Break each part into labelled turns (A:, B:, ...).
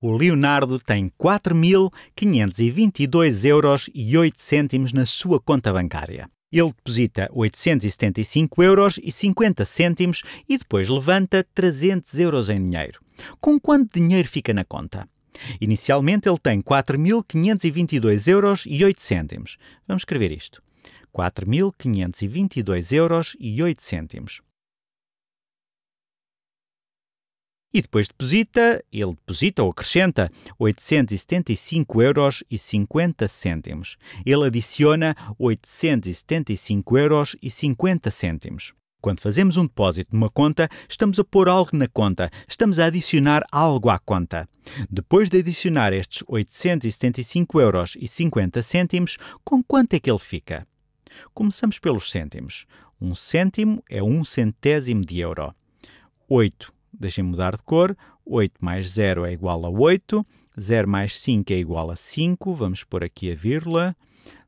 A: O Leonardo tem 4.522 euros e 8 cêntimos na sua conta bancária. Ele deposita 875 euros e 50 cêntimos e depois levanta 300 euros em dinheiro. Com quanto dinheiro fica na conta? Inicialmente ele tem 4.522 euros e 8 cêntimos. Vamos escrever isto. 4.522 euros e 8 cêntimos. e depois deposita, ele deposita ou acrescenta 875 euros e 50 cêntimos. Ele adiciona 875 euros e 50 cêntimos. Quando fazemos um depósito numa conta, estamos a pôr algo na conta, estamos a adicionar algo à conta. Depois de adicionar estes 875 euros e 50 cêntimos, com quanto é que ele fica? Começamos pelos cêntimos. Um cêntimo é um centésimo de euro. 8 deixem-me mudar de cor, 8 mais 0 é igual a 8, 0 mais 5 é igual a 5, vamos pôr aqui a vírgula,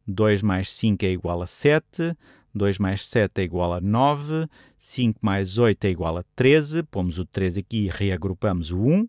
A: 2 mais 5 é igual a 7, 2 mais 7 é igual a 9, 5 mais 8 é igual a 13, pomos o 13 aqui e reagrupamos o 1,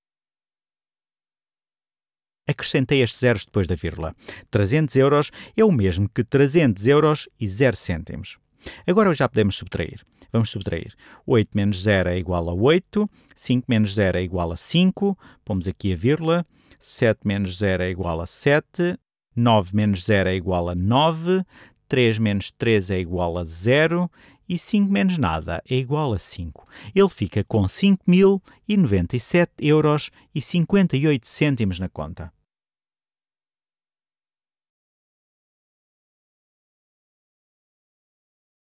A: acrescentei estes zeros depois da vírgula. 300 euros é o mesmo que 300 euros e 0 cêntimos. Agora já podemos subtrair. Vamos subtrair. 8 menos 0 é igual a 8, 5 menos 0 é igual a 5, pomos aqui a vírgula, 7 menos 0 é igual a 7, 9 menos 0 é igual a 9, 3 menos 3 é igual a 0 e 5 menos nada é igual a 5. Ele fica com 5.097 euros e 58 cêntimos na conta.